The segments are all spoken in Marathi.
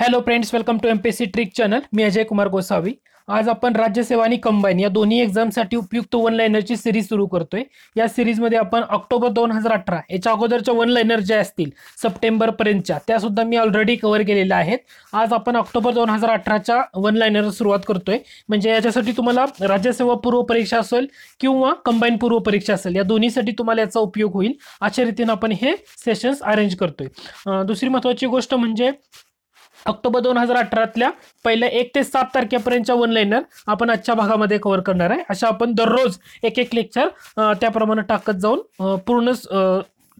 hello friends welcome to M P C trick channel मी अजय कुमार गोसावी आज आपण राज्यसेवा आणि कंबाईन या दोन्ही एक्झामसाठी उपयुक्त वन लायनरची सिरीज सुरू करतोय या सिरीजमध्ये आपण ऑक्टोबर दोन हजार अठरा याच्या अगोदरच्या वन लायनर ज्या असतील सप्टेंबरपर्यंतच्या त्यासुद्धा मी ऑलरेडी कव्हर केलेल्या आहेत आज आपण ऑक्टोबर दोन हजार अठराच्या वन लायनर सुरुवात करतोय म्हणजे याच्यासाठी तुम्हाला राज्यसेवा पूर्व परीक्षा असेल किंवा कंबाईन पूर्व परीक्षा असेल या दोन्हीसाठी तुम्हाला याचा उपयोग होईल अशा रीतीनं आपण हे सेशन्स अरेंज करतोय दुसरी महत्त्वाची गोष्ट म्हणजे ऑक्टोबर दोन हजार अठरातल्या पहिल्या एक ते सात तारखेपर्यंतच्या वन लाईनर आपण आजच्या भागामध्ये कव्हर करणार आहे अशा आपण दररोज एक एक लेक्चर त्याप्रमाणे टाकत जाऊन पूर्ण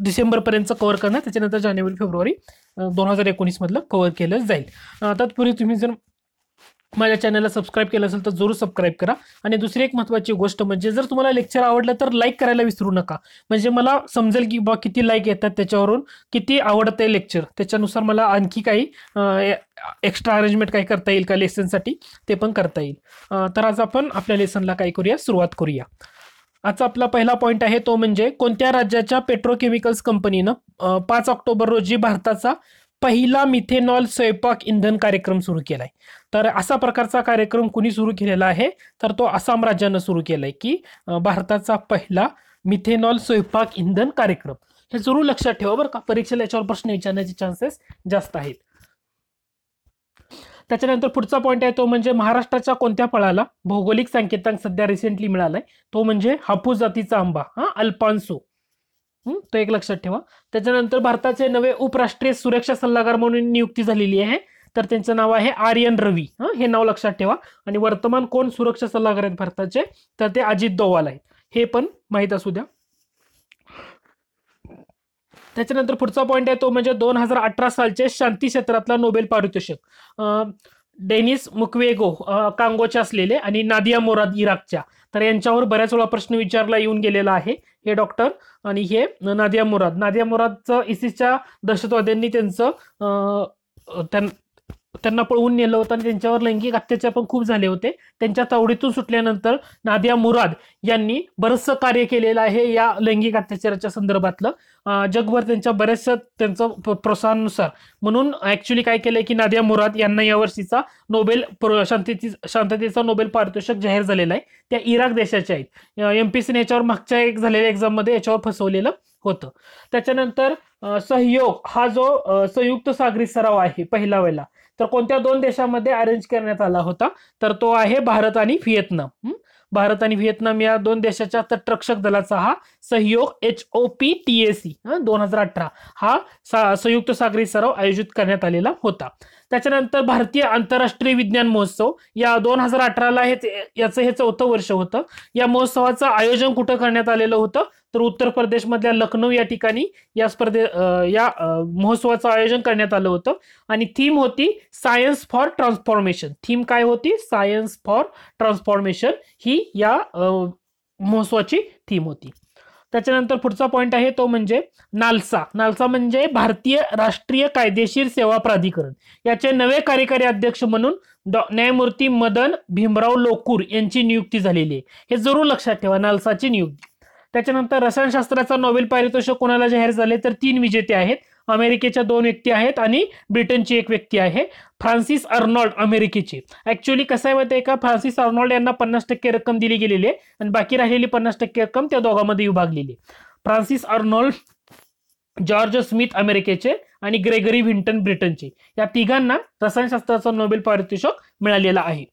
डिसेंबरपर्यंत कव्हर करणार त्याच्यानंतर जानेवारी फेब्रुवारी दोन हजार एकोणीसमधलं कव्हर केलं जाईल तत्पूर्वी तुम्ही जर माझ्या चॅनलला सबस्क्राईब केलं असेल तर जरूर सबस्क्राईब करा आणि दुसरी एक महत्त्वाची गोष्ट म्हणजे जर तुम्हाला लेक्चर आवडलं तर लाईक करायला विसरू नका म्हणजे मला समजेल की बा किती लाईक येतात त्याच्यावरून किती आवडतं आहे लेक्चर त्याच्यानुसार मला आणखी काही एक्स्ट्रा अरेंजमेंट काही करता येईल का लेसनसाठी ते पण करता येईल तर आज आपण आपल्या लेसनला काय करूया सुरुवात करूया आजचा आपला पहिला पॉईंट आहे तो म्हणजे कोणत्या राज्याच्या पेट्रोकेमिकल्स कंपनीनं पाच ऑक्टोबर रोजी भारताचा पहिला मिथेनॉल स्वयंपाक इंधन कार्यक्रम सुरू केला आहे तर असा प्रकारचा कार्यक्रम कुणी सुरू केलेला आहे तर तो आसाम राज्यानं सुरू केला आहे की भारताचा पहिला मिथेनॉल स्वयंपाक इंधन कार्यक्रम हे जरूर लक्षात ठेवा बरं का परीक्षेला याच्यावर प्रश्न विचारण्याचे चान्सेस जास्त आहेत त्याच्यानंतर पुढचा पॉईंट आहे तो म्हणजे महाराष्ट्राच्या कोणत्या फळाला भौगोलिक संकेतांक सध्या रिसेंटली मिळालाय तो म्हणजे हापूस जातीचा आंबा हा अल्पांसो तो एक लक्षात ठेवा त्याच्यानंतर भारताचे नवे उपराष्ट्रीय सुरक्षा सल्लागार म्हणून नियुक्ती झालेली आहे तर त्यांचं नाव आहे आर्यन रवी हे नाव लक्षात ठेवा आणि वर्तमान कोण सुरक्षा सल्लागार आहेत भारताचे तर ते अजित दोवाल आहेत हे पण माहीत असू द्या त्याच्यानंतर पुढचा पॉईंट आहे तो म्हणजे दोन हजार अठरा सालचे शांती क्षेत्रातला नोबेल पारितोषिक डेनिस मुकवेगो कांगोचे असलेले आणि नादिया मोराद इराकच्या तर यांच्यावर बऱ्याच वेळा प्रश्न विचारला येऊन गेलेला आहे हे डॉक्टर आणि हे नादिया मुराद नादिया मुरादचं इसिसच्या दहशतवाद्यांनी त्यांचं त्यां त्यांना पळवून नेलं होतं आणि त्यांच्यावर लैंगिक अत्याचार पण खूप झाले होते त्यांच्या तावडीतून सुटल्यानंतर नादिया मुराद यांनी बरंचसं कार्य केलेलं आहे या लैंगिक अत्याचाराच्या संदर्भातलं जगभर त्यांच्या बऱ्याचशा त्यांचं प्रोत्साहनानुसार म्हणून ऍक्च्युली काय केलंय की नादिया मुराद यांना यावर्षीचा नोबेल शांतते शांततेचा नोबेल पारितोषिक जाहीर झालेला आहे त्या इराक देशाच्या आहेत सीने याच्यावर मागच्या एक झालेल्या एक्झाममध्ये याच्यावर फसवलेलं होतं त्याच्यानंतर सहयोग हा जो संयुक्त सागरी सराव आहे पहिला वेळेला तर कोणत्या दोन देशामध्ये अरेंज करण्यात आला होता तर तो आहे भारत आणि व्हिएतनाम भारत आणि व्हिएतनाम या दोन देशाच्या तटरक्षक दलाचा हा सहयोग H O P T S C दोन हजार अठरा हा संयुक्त सागरी सराव आयोजित करण्यात आलेला होता त्याच्यानंतर भारतीय आंतरराष्ट्रीय विज्ञान महोत्सव या दोन हजार अठराला हे याचं हे चौथं वर्ष होतं या महोत्सवाचं आयोजन कुठं करण्यात आलेलं होतं तर उत्तर प्रदेशमधल्या लखनौ या ठिकाणी या स्पर्धे या महोत्सवाचं आयोजन करण्यात आलं होतं आणि थीम होती सायन्स फॉर ट्रान्सफॉर्मेशन थीम काय होती सायन्स फॉर ट्रान्सफॉर्मेशन ही या महोत्सवाची थीम होती त्याच्यानंतर पुढचा पॉईंट आहे तो म्हणजे नालसा नालसा म्हणजे भारतीय राष्ट्रीय कायदेशीर सेवा प्राधिकरण याचे नवे कार्यकारी अध्यक्ष म्हणून न्यायमूर्ती मदन भीमराव लोकूर यांची नियुक्ती झालेली आहे हे जरूर लक्षात ठेवा नालसाची नियुक्ती त्याच्यानंतर रसायनशास्त्राचा नोबेल पारितोषिक कोणाला जाहीर झाले तर तीन विजेते आहेत अमेरिकेच्या दोन व्यक्ती आहेत आणि ब्रिटनची एक व्यक्ती आहे फ्रान्सिस अर्नॉल्ड अमेरिकेचे ऍक्च्युअली कसं आहे माहिती आहे का फ्रान्सिस अर्नॉल्ड यांना पन्नास टक्के रक्कम दिली गेलेली आहे आणि बाकी राहिलेली पन्नास टक्के रक्कम त्या दोघांमध्ये विभागलेली फ्रान्सिस अर्नॉल्ड जॉर्ज स्मिथ अमेरिकेचे आणि ग्रेगरी व्हिंटन ब्रिटनचे या तिघांना रसायनशास्त्राचा नोबेल पारितोषिक मिळालेला आहे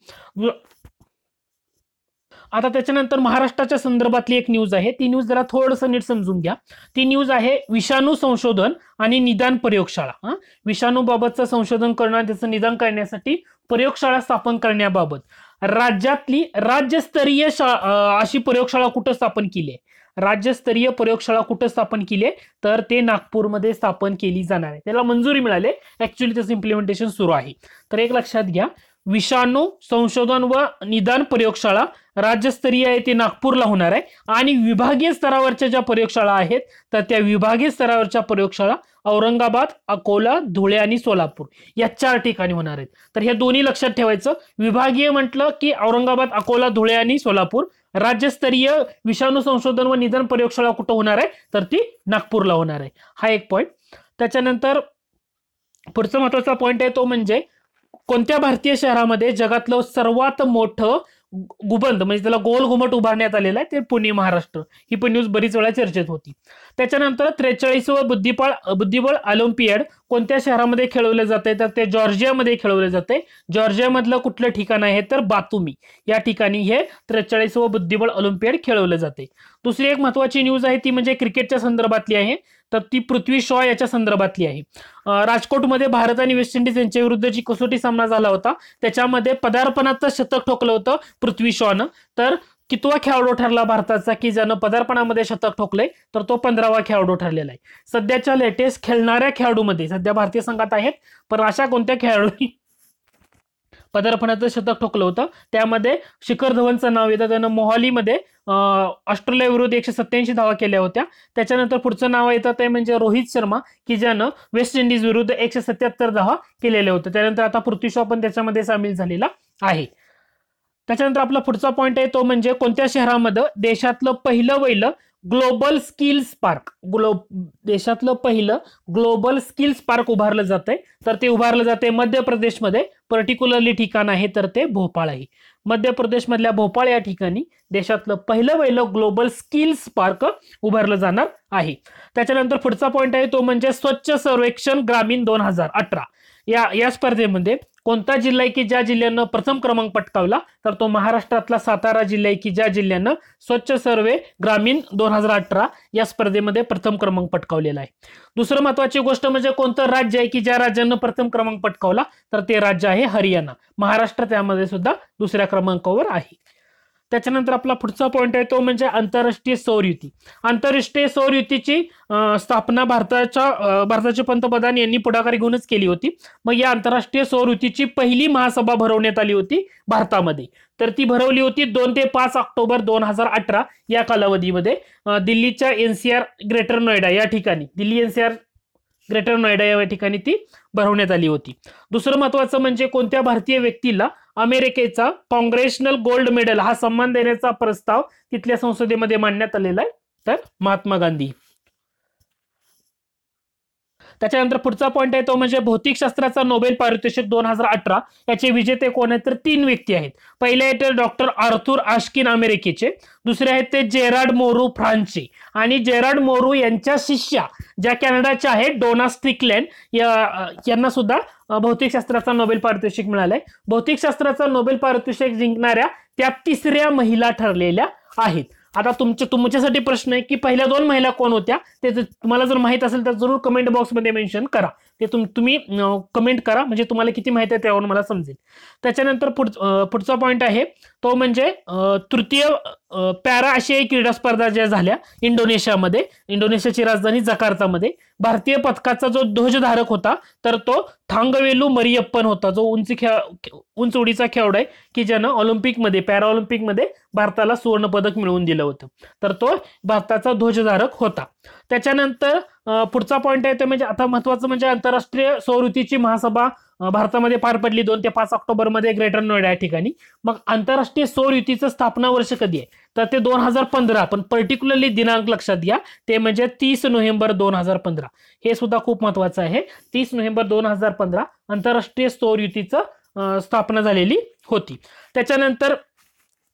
आता त्याच्यानंतर महाराष्ट्राच्या संदर्भातली एक न्यूज आहे ती न्यूज जरा थोडंसं नीट समजून घ्या ती न्यूज आहे विषाणू संशोधन आणि निदान प्रयोगशाळा विषाणूबाबतचं संशोधन करणं त्याचं निदान करण्यासाठी प्रयोगशाळा स्थापन करण्याबाबत राज्यातली राज्यस्तरीय शाळा अशी प्रयोगशाळा कुठं स्थापन केली आहे राज्यस्तरीय प्रयोगशाळा कुठं स्थापन केली आहे तर ते नागपूरमध्ये स्थापन केली जाणार आहे त्याला मंजुरी मिळाली ऍक्च्युली त्याचं इम्प्लिमेंटेशन सुरू आहे तर एक लक्षात घ्या विषाणू संशोधन व निदान प्रयोगशाळा राज्यस्तरीय ती नागपूरला होणार आहे आणि विभागीय स्तरावरच्या ज्या प्रयोगशाळा आहेत तर त्या विभागीय स्तरावरच्या प्रयोगशाळा औरंगाबाद अकोला धुळे आणि सोलापूर या चार ठिकाणी होणार आहेत तर हे दोन्ही लक्षात ठेवायचं विभागीय म्हटलं की औरंगाबाद अकोला धुळे आणि सोलापूर राज्यस्तरीय विषाणू संशोधन व निदान प्रयोगशाळा कुठं होणार आहे तर ती नागपूरला होणार आहे हा एक पॉईंट त्याच्यानंतर पुढचा महत्वाचा पॉईंट आहे तो म्हणजे कोणत्या भारतीय शहरामध्ये जगातलं सर्वात मोठं गुबंद म्हणजे त्याला गोल घुमट उभारण्यात आलेला आहे ते पुणे महाराष्ट्र ही पण न्यूज बरीच वेळा चर्चेत होती त्याच्यानंतर त्रेचाळीस व बुद्धिबळ बुद्धिबळ ऑलिम्पियड कोणत्या शहरामध्ये खेळवले जाते तर ते जॉर्जियामध्ये खेळवले जाते जॉर्जियामधलं कुठलं ठिकाण आहे तर बातुमी या ठिकाणी हे व बुद्धिबळ ऑलिम्पियड खेळवलं जाते दुसरी एक महत्वाची न्यूज आहे ती म्हणजे क्रिकेटच्या संदर्भातली आहे तर ती पृथ्वी शॉ याच्या संदर्भातली आहे राजकोटमध्ये भारत आणि वेस्ट इंडिज यांच्या विरुद्ध जी कसोटी सामना झाला होता त्याच्यामध्ये पदार्पणाचं शतक ठोकलं होतं पृथ्वी शॉनं तर कितवा खेळाडू ठरला भारताचा की ज्यानं पदार्पणामध्ये शतक ठोकले तर तो पंधरावा खेळाडू ठरलेला आहे सध्याच्या लेटेस्ट खेळणाऱ्या खेळाडूमध्ये सध्या भारतीय संघात आहेत पण अशा कोणत्या खेळाडूंनी पदार्पणाचं शतक ठोकलं होतं त्यामध्ये शिखर धवनचं नाव येतं त्यानं मोहालीमध्ये ऑस्ट्रेलिया विरुद्ध एकशे सत्याऐंशी धावा केल्या होत्या त्याच्यानंतर पुढचं नाव येतं ते म्हणजे रोहित शर्मा की ज्यानं वेस्ट इंडिज विरुद्ध एकशे सत्याहत्तर धावा केलेल्या होत्या त्यानंतर आता पृथ्वी शॉ पण त्याच्यामध्ये सामील झालेला आहे त्याच्यानंतर आपला पुढचा पॉईंट आहे तो म्हणजे कोणत्या शहरामध्ये देशातलं पहिलं वैल ग्लोबल स्किल्स पार्क ग्लो देशातलं पहिलं ग्लोबल स्किल्स पार्क उभारलं जात आहे तर ते उभारलं जाते मध्य प्रदेशमध्ये पर्टिक्युलरली ठिकाण आहे तर ते भोपाळ आहे मध्य प्रदेशमधल्या भोपाळ या ठिकाणी देशातलं पहिलं वहिलं ग्लोबल स्किल्स पार्क उभारलं जाणार आहे त्याच्यानंतर पुढचा पॉईंट आहे तो म्हणजे स्वच्छ सर्वेक्षण ग्रामीण दोन हजार अठरा या या स्पर्धेमध्ये कोणता जिल्हा आहे की ज्या जिल्ह्यानं प्रथम क्रमांक पटकावला तर तो महाराष्ट्रातला सातारा जिल्हा आहे की ज्या जिल्ह्यानं स्वच्छ सर्वे ग्रामीण दोन हजार अठरा या स्पर्धेमध्ये प्रथम क्रमांक पटकावलेला आहे दुसरं महत्वाची गोष्ट म्हणजे कोणतं राज्य आहे की ज्या राज्यानं प्रथम क्रमांक पटकावला तर ते राज्य आहे हरियाणा महाराष्ट्र त्यामध्ये सुद्धा दुसऱ्या क्रमांकावर आहे त्याच्यानंतर आपला पुढचा पॉईंट आहे तो म्हणजे आंतरराष्ट्रीय युती आंतरराष्ट्रीय युतीची स्थापना भारताच्या भारताचे पंतप्रधान यांनी पुढाकार घेऊनच केली होती मग या आंतरराष्ट्रीय सौर युतीची पहिली महासभा भरवण्यात आली होती भारतामध्ये तर ती भरवली होती दोन ते पाच ऑक्टोबर दोन हजार अठरा या कालावधीमध्ये दिल्लीच्या एनसीआर ग्रेटर नोएडा या ठिकाणी दिल्ली एनसीआर ग्रेटर नोएडा या ठिकाणी ती भरवण्यात आली होती दुसरं महत्वाचं म्हणजे कोणत्या भारतीय व्यक्तीला अमेरिकेचा कॉंग्रेशनल गोल्ड मेडल हा सन्मान देण्याचा प्रस्ताव तिथल्या संसदेमध्ये मांडण्यात आलेला आहे तर महात्मा गांधी त्याच्यानंतर पुढचा पॉईंट आहे तो म्हणजे भौतिकशास्त्राचा नोबेल पारितोषिक दोन हजार अठरा याचे विजेते कोण आहेत तर तीन व्यक्ती आहेत पहिले आहेत ते डॉक्टर आर्थूर आश्किन अमेरिकेचे दुसरे आहेत ते जेराड मोरू फ्रान्सचे आणि जेराड मोरू यांच्या शिष्या ज्या कॅनडाच्या आहेत डोना स्टिकलेन यांना सुद्धा भौतिकशास्त्राचा नोबेल पारितोषिक मिळालाय भौतिकशास्त्राचा नोबेल पारितोषिक जिंकणाऱ्या त्या तिसऱ्या महिला ठरलेल्या आहेत आता तुमचे तुमच्यासाठी प्रश्न आहे की पहिल्या दोन महिला कोण होत्या ते तुम्हाला जर माहीत असेल तर जरूर कमेंट बॉक्समध्ये मेन्शन करा ते तुम तुम्ही कमेंट करा म्हणजे तुम्हाला किती माहिती आहे त्यावर मला समजेल त्याच्यानंतर पुढचा पॉईंट आहे तो म्हणजे तृतीय पॅरा आशियाई क्रीडा स्पर्धा ज्या झाल्या इंडोनेशियामध्ये इंडोनेशियाची राजधानी जकार्तामध्ये भारतीय पथकाचा जो ध्वजधारक होता तर तो थांगवेलू मरियप्पन होता जो उंच खेळ उंच उडीचा खेळाडू आहे की ज्यानं ऑलिम्पिकमध्ये पॅरा ऑलिम्पिकमध्ये भारताला सुवर्णपदक मिळवून दिलं होतं तर तो भारताचा ध्वजधारक होता त्याच्यानंतर पुढचा पॉईंट आहे ते म्हणजे आता महत्वाचं म्हणजे आंतरराष्ट्रीय सौरुतीची महासभा भारतामध्ये पार पडली दोन ते पाच ऑक्टोबरमध्ये ग्रेटर नोएडा या ठिकाणी मग आंतरराष्ट्रीय सौर युतीचं स्थापना वर्ष कधी आहे तर ते दोन हजार पंधरा पण पर्टिक्युलरली दिनांक लक्षात घ्या ते म्हणजे तीस नोव्हेंबर दोन हजार पंधरा हे सुद्धा खूप महत्वाचं आहे तीस नोव्हेंबर दोन हजार पंधरा आंतरराष्ट्रीय युतीचं स्थापना झालेली होती त्याच्यानंतर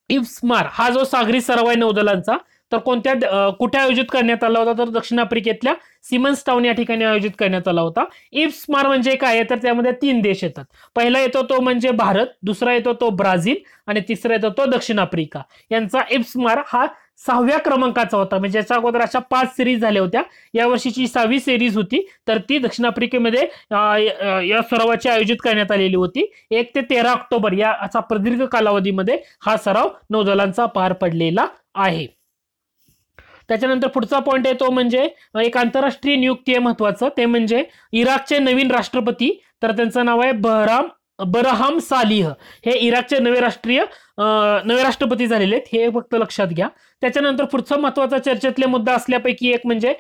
इफ्समार हा जो सागरी सर्व नौदलांचा तर कोणत्या कुठे आयोजित करण्यात आला होता तर दक्षिण आफ्रिकेतल्या सिमन्स टाउन या ठिकाणी आयोजित करण्यात आला होता इप्समार म्हणजे काय तर त्यामध्ये तीन देश येतात पहिला येतो तो म्हणजे भारत दुसरा येतो तो ब्राझील आणि तिसरा येतो तो दक्षिण आफ्रिका यांचा इप्समार हा सहाव्या क्रमांकाचा होता म्हणजे याच्या अगोदर अशा पाच सिरीज झाल्या होत्या या वर्षीची सहावी सिरीज होती तर ती दक्षिण आफ्रिकेमध्ये या सरावाची आयोजित करण्यात आलेली होती एक ते तेरा ऑक्टोबर या असा प्रदीर्घ कालावधीमध्ये हा सराव नौदलांचा पार पडलेला आहे त्याच्यानंतर पुढचा पॉईंट आहे तो म्हणजे एक आंतरराष्ट्रीय नियुक्ती आहे महत्वाचं ते म्हणजे इराकचे नवीन राष्ट्रपती तर त्यांचं नाव आहे बहराम बरहाम सालिह हे इराकचे नवे राष्ट्रीय नवे राष्ट्रपती झालेले आहेत हे फक्त लक्षात घ्या त्याच्यानंतर पुढचा महत्वाचा चर्चेतले मुद्दा असल्यापैकी एक म्हणजे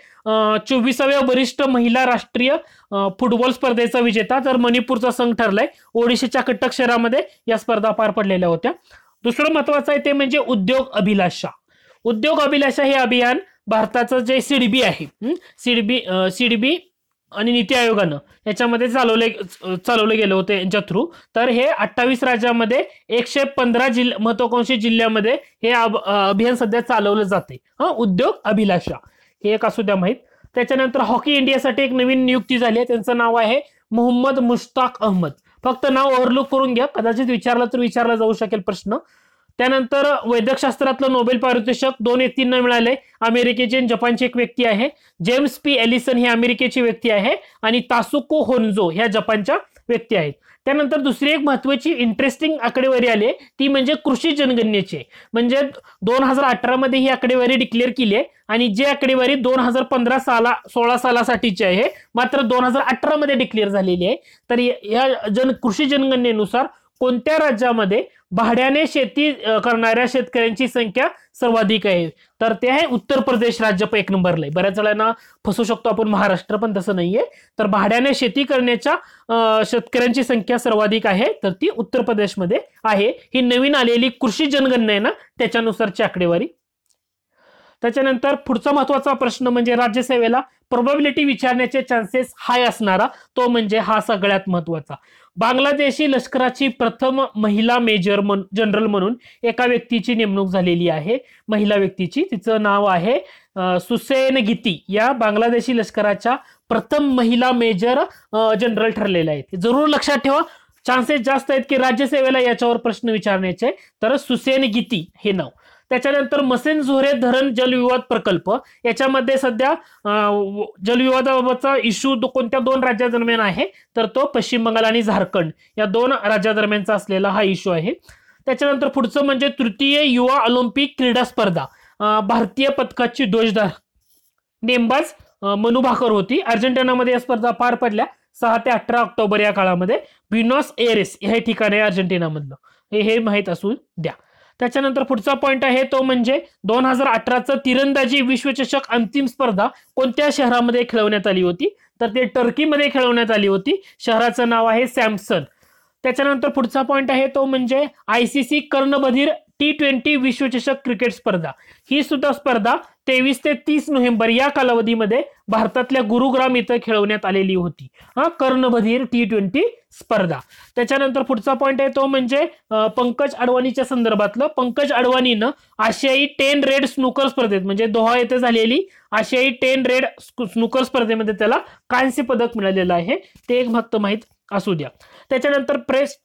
चोवीसाव्या वरिष्ठ महिला राष्ट्रीय फुटबॉल स्पर्धेचा विजेता तर मणिपूरचा संघ ठरलाय ओडिशाच्या कटक शहरामध्ये या स्पर्धा पार पडलेल्या होत्या दुसरं महत्वाचं आहे ते म्हणजे उद्योग अभिलाषा उद्योग अभिलाषा हे अभियान भारताचं जे सिडबी आहे सिडबी सिडबी आणि नीती आयोगानं याच्यामध्ये चालवले चालवलं गेले होते यांच्या थ्रू तर हे अठ्ठावीस राज्यामध्ये एकशे पंधरा जिल्ह महत्वाकांक्षी जिल्ह्यामध्ये हे अभियान सध्या चालवलं जाते हा उद्योग अभिलाषा हे एक असू द्या माहीत त्याच्यानंतर हॉकी इंडियासाठी एक नवीन नियुक्ती झाली आहे त्यांचं नाव आहे मोहम्मद मुश्ताक अहमद फक्त नाव ओव्हरलुक करून घ्या कदाचित विचारलं तर विचारला जाऊ शकेल प्रश्न त्यानंतर वैद्यकशास्त्रातलं नोबेल पारितोषिक दोन व्यक्तींना मिळाले अमेरिकेचे जपानची एक व्यक्ती आहे जेम्स पी एलिसन ही अमेरिकेची व्यक्ती आहे आणि तासुको होन्झो ह्या जपानच्या व्यक्ती आहेत त्यानंतर दुसरी एक महत्वाची इंटरेस्टिंग आकडेवारी आली आहे ती म्हणजे कृषी जनगणनेची म्हणजे दोन हजार अठरामध्ये ही आकडेवारी डिक्लेअर केली आहे आणि जी आकडेवारी दोन हजार पंधरा साला सोळा सालासाठीची आहे मात्र दोन हजार अठरामध्ये डिक्लेअर झालेली आहे तर या जन कृषी जनगणनेनुसार कोणत्या राज्यामध्ये भाड्याने शेती करणाऱ्या शेतकऱ्यांची संख्या सर्वाधिक आहे तर ते आहे उत्तर प्रदेश राज्य एक नंबरला आहे बऱ्याच जणांना फसू शकतो आपण महाराष्ट्र पण तसं नाहीये तर भाड्याने शेती करण्याच्या शेतकऱ्यांची संख्या सर्वाधिक आहे तर ती उत्तर प्रदेशमध्ये आहे ही नवीन आलेली कृषी जनगणना आहे ना त्याच्यानुसारची आकडेवारी त्याच्यानंतर पुढचा महत्वाचा प्रश्न म्हणजे राज्यसेवेला प्रोबॅबिलिटी विचारण्याचे चान्सेस हाय असणारा तो म्हणजे हा सगळ्यात महत्वाचा बांगलादेशी लष्कराची प्रथम महिला मेजर मन जनरल म्हणून एका व्यक्तीची नेमणूक झालेली आहे महिला व्यक्तीची तिचं नाव आहे सुसेन गीती या बांगलादेशी लष्कराच्या प्रथम महिला मेजर जनरल ठरलेल्या आहेत जरूर लक्षात ठेवा चान्सेस जास्त आहेत की राज्यसेवेला याच्यावर प्रश्न विचारण्याचे तर सुसेन गीती हे नाव त्याच्यानंतर मसेन झोरे धरण जलविवाद प्रकल्प याच्यामध्ये सध्या जलविवादाबाबतचा इश्यू कोणत्या दोन राज्यादरम्यान आहे तर तो पश्चिम बंगाल आणि झारखंड या दोन राज्यादरम्यानचा असलेला हा इश्यू आहे त्याच्यानंतर पुढचं म्हणजे तृतीय युवा ऑलिम्पिक क्रीडा स्पर्धा भारतीय पथकाची ध्वजदार नेमबाज मनू भाकर होती अर्जेंटिनामध्ये या स्पर्धा पार पडल्या सहा ते अठरा ऑक्टोबर या काळामध्ये बिनॉस एरेस हे ठिकाण आहे अर्जेंटिनामधलं हे माहीत असून द्या त्याच्यानंतर पुढचा पॉईंट आहे तो म्हणजे दोन हजार अठराचं तिरंदाजी विश्वचषक अंतिम स्पर्धा कोणत्या शहरामध्ये खेळवण्यात आली होती तर ते टर्कीमध्ये खेळवण्यात आली होती शहराचं नाव आहे सॅमसन त्याच्यानंतर पुढचा पॉईंट आहे तो म्हणजे आय सी सी कर्णबधीर टी ट्वेंटी विश्वचषक क्रिकेट स्पर्धा ही सुद्धा स्पर्धा तेवीस ते तीस नोव्हेंबर या कालावधीमध्ये भारतातल्या गुरुग्राम इथं खेळवण्यात आलेली होती हा कर्णबधीर टी ट्वेंटी स्पर्धा त्याच्यानंतर पुढचा पॉईंट आहे तो म्हणजे पंकज अडवाणीच्या संदर्भातलं पंकज अडवाणीनं आशियाई टेन रेड स्नूकर स्पर्धेत म्हणजे दोहा येथे झालेली आशियाई टेन रेड स्नूकर स्पर्धेमध्ये त्याला कांस्य पदक मिळालेलं आहे ते एक भक्त माहीत असू द्या त्याच्यानंतर प्रेस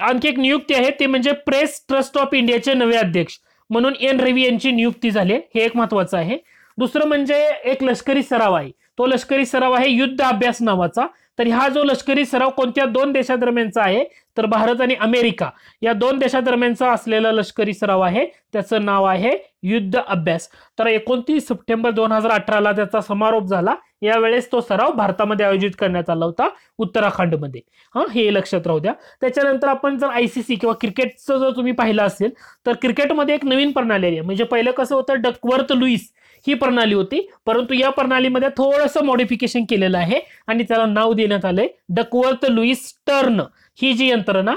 आणखी एक नियुक्ती आहे ते म्हणजे प्रेस ट्रस्ट ऑफ इंडियाचे नवे अध्यक्ष म्हणून एन रवी यांची नियुक्ती झाली हे एक महत्वाचं आहे दुसरं म्हणजे एक लष्करी सराव आहे तो लष्करी सराव आहे युद्ध अभ्यास नावाचा तर हा जो लष्करी सराव कोणत्या दोन देशादरम्यानचा आहे तर भारत आणि अमेरिका या दोन देशादरम्यानचा असलेला लष्करी सराव आहे त्याचं नाव आहे युद्ध अभ्यास तर एकोणतीस सप्टेंबर दोन हजार अठराला त्याचा समारोप झाला यावेळेस तो सराव भारतामध्ये आयोजित करण्यात आला होता उत्तराखंडमध्ये हां हे लक्षात राहू द्या त्याच्यानंतर आपण जर आय सी सी किंवा क्रिकेटचं जर तुम्ही पाहिलं असेल तर क्रिकेटमध्ये एक नवीन प्रणाली आहे म्हणजे पहिलं कसं होतं डकवर्थ लुईस ही प्रणाली होती परंतु या प्रणालीमध्ये थोडंसं मॉडिफिकेशन केलेलं आहे आणि त्याला नाव देण्यात आलंय डकवर्थ लुईस टर्न ही जी यंत्रणा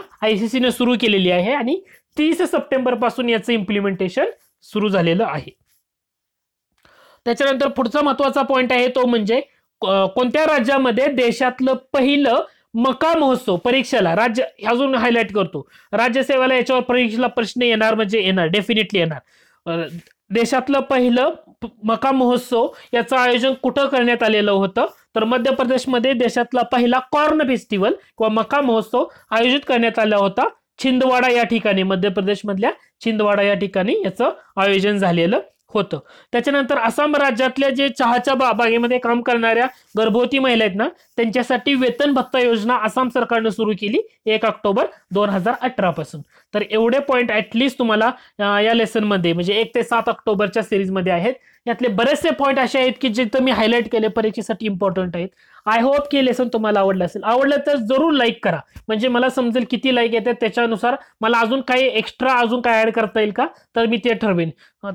ने सुरू केलेली आहे आणि तीस सप्टेंबर पासून याचं इम्प्लिमेंटेशन सुरू झालेलं आहे त्याच्यानंतर पुढचा महत्वाचा पॉइंट आहे तो म्हणजे कोणत्या राज्यामध्ये देशातलं पहिलं मका महोत्सव परीक्षेला राज्य अजून हायलाइट करतो राज्यसेवेला याच्यावर परीक्षेला प्रश्न येणार म्हणजे येणार डेफिनेटली येणार देशातलं पहिलं मका महोत्सव याचं आयोजन कुठं करण्यात आलेलं होतं तर मध्य प्रदेशमध्ये देशातला पहिला कॉर्न फेस्टिवल किंवा मका महोत्सव आयोजित करण्यात आला होता छिंदवाडा या ठिकाणी मध्य प्रदेशमधल्या छिंदवाडा या ठिकाणी याचं आयोजन झालेलं होतं त्याच्यानंतर आसाम राज्यातल्या जे चहाच्या बागेमध्ये काम करणाऱ्या गर्भवती महिला आहेत ना त्यांच्यासाठी वेतन भत्ता योजना आसाम सरकारनं सुरू केली एक ऑक्टोबर दोन हजार अठरा पासून तर एवढे पॉईंट ऍटलिस्ट तुम्हाला या लेसनमध्ये म्हणजे एक ते सात ऑक्टोबरच्या सिरीजमध्ये आहेत यातले बरेचसे पॉईंट असे आहेत की जे मी हायलाईट केले परीक्षेसाठी इम्पॉर्टंट आहेत आय होप की लेसन तुम्हाला आवडलं असेल आवडलं तर जरूर लाईक करा म्हणजे मला समजेल किती लाईक येते त्याच्यानुसार मला अजून काही एक्स्ट्रा अजून काय ऍड करता येईल का तर मी ते ठरवेन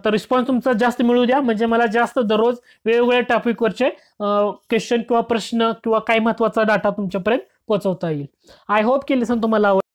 तर रिस्पॉन्स तुमचा जास्त मिळू द्या म्हणजे मला जास्त दररोज वेगवेगळ्या टॉपिकवरचे क्वेश्चन किंवा प्रश्न किंवा काय महत्त्वाचा डाटा तुमच्यापर्यंत पोहोचवता येईल आय होप की लेसन तुम्हाला आवड